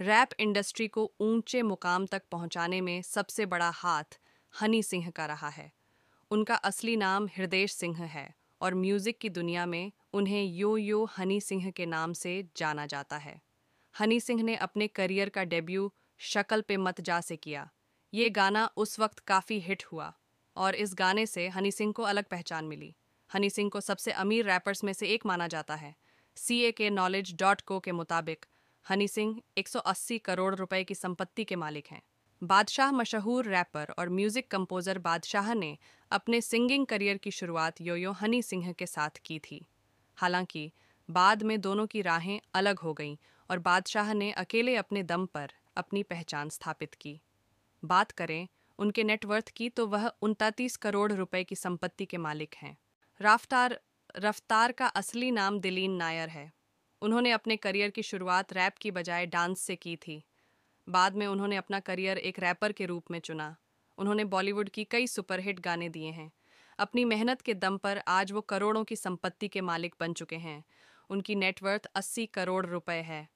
rap industry को ऊंचे मुकाम तक पहुंचाने में सबसे बड़ा हाथ हनी सिंह का रहा है उनका असली नाम हृदय सिंह है और म्यूज़िक की दुनिया में उन्हें यो यो हनी सिंह के नाम से जाना जाता है हनी सिंह ने अपने करियर का डेब्यू शक्ल पे मत जा से किया ये गाना उस वक्त काफ़ी हिट हुआ और इस गाने से हनी सिंह को अलग पहचान मिली हनी सिंह को सबसे अमीर रैपर्स में से एक माना जाता है सी ए के नॉलेज डॉट को के मुताबिक हनी सिंह 180 करोड़ रुपए की संपत्ति के मालिक हैं बादशाह मशहूर रैपर और म्यूजिक कंपोजर बादशाह ने अपने सिंगिंग करियर की शुरुआत योयो हनी सिंह के साथ की थी हालांकि बाद में दोनों की राहें अलग हो गईं और बादशाह ने अकेले अपने दम पर अपनी पहचान स्थापित की बात करें उनके नेटवर्थ की तो वह उनतालीस करोड़ रुपए की संपत्ति के मालिक हैं राफ्तार रफ्तार का असली नाम दिलीन नायर है उन्होंने अपने करियर की शुरुआत रैप की बजाय डांस से की थी बाद में उन्होंने अपना करियर एक रैपर के रूप में चुना उन्होंने बॉलीवुड की कई सुपरहिट गाने दिए हैं अपनी मेहनत के दम पर आज वो करोड़ों की संपत्ति के मालिक बन चुके हैं उनकी नेटवर्थ 80 करोड़ रुपए है